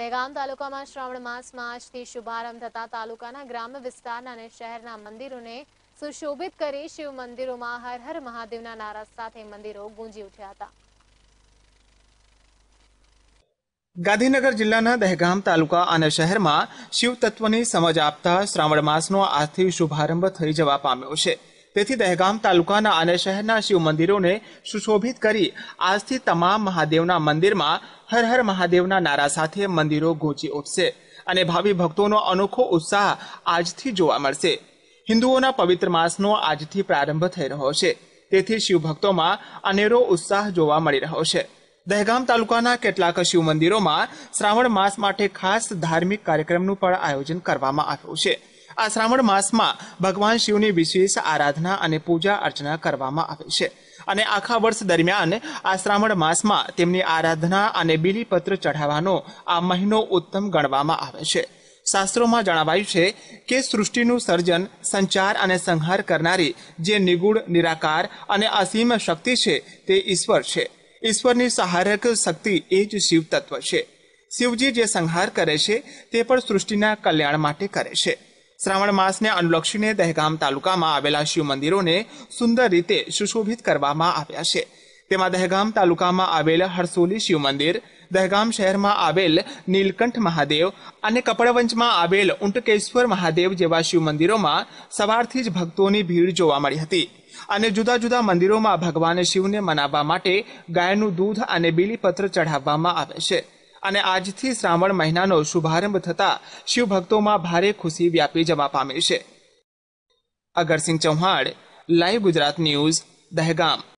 દહેગામ તાલુકામાં શ્રાવણ માસમાં આજથી શુભારંભ થતા તાલુકાના ગ્રામ્ય વિસ્તારના અને શહેરના મંદિરોને સુશોભિત કરી શિવ મંદિરોમાં હર હર મહાદેવના નારા સાથે મંદિરો ગુંજી ઉઠ્યા હતા ગાંધીનગર જિલ્લાના દહેગામ તાલુકા અને શહેરમાં શિવ તત્વની સમજ આપતા શ્રાવણ માસનો આજથી શુભારંભ થઈ જવા પામ્યો છે તેથી દહેગામ તાલુકાના અને શહેરના શિવ મંદિરોને સુશોભિત કરી આજથી તમામ મહાદેવના મંદિરમાં હર હર મહાદેવના નારા સાથે મંદિરો ગૂંજી ઉઠશે અને ભાવિ ભક્તોનો અનોખો ઉત્સાહ આજથી જોવા મળશે હિન્દુઓના પવિત્ર માસનો આજથી પ્રારંભ થઈ રહ્યો છે તેથી શિવભક્તોમાં અનેરો ઉત્સાહ જોવા મળી રહ્યો છે દહેગામ તાલુકાના કેટલાક શિવ મંદિરોમાં શ્રાવણ માસ માટે ખાસ ધાર્મિક કાર્યક્રમનું પણ આયોજન કરવામાં આવ્યું છે આ શ્રાવણ માસમાં ભગવાન શિવની વિશેષ આરાધના અને પૂજા અર્ચના કરવામાં આવે છે અને આખા વર્ષ દરમિયાન આ શ્રાવણ માસમાં તેમની આરાધના અને બિલીપત્ર ચઢાવવાનો આ મહિનો ઉત્તમ ગણવામાં આવે છે શાસ્ત્રોમાં જણાવાયું છે કે સૃષ્ટિનું સર્જન સંચાર અને સંહાર કરનારી જે નિગુણ નિરાકાર અને અસીમ શક્તિ છે તે ઈશ્વર છે ઈશ્વરની સહાયક શક્તિ એ જ શિવ તત્વ છે શિવજી જે સંહાર કરે છે તે પણ સૃષ્ટિના કલ્યાણ માટે કરે છે શ્રાવણ માસને અનુલક્ષીને દહેગામ તાલુકામાં આવેલા શિવ મંદિરોને સુંદર રીતે સુશોભિત કરવામાં આવ્યા છે તેમાં દહેગામ તાલુકામાં આવેલ હરસોલી શિવ મંદિર દહેગામ શહેરમાં આવેલ નીલકંઠ મહાદેવ અને કપડવંચમાં આવેલ ઉંટકેશ્વર મહાદેવ જેવા શિવ મંદિરોમાં સવારથી જ ભક્તોની ભીડ જોવા મળી હતી અને જુદા જુદા મંદિરોમાં ભગવાન શિવને મનાવવા માટે ગાયનું દૂધ અને બીલીપત્ર ચઢાવવામાં આવે છે અને આજથી શ્રાવણ મહિનાનો શુભારંભ થતા શિવભક્તોમાં ભારે ખુશી વ્યાપી જવા પામી છે અગરસિંહ ચૌહાણ લાઈવ ગુજરાત ન્યૂઝ દહેગામ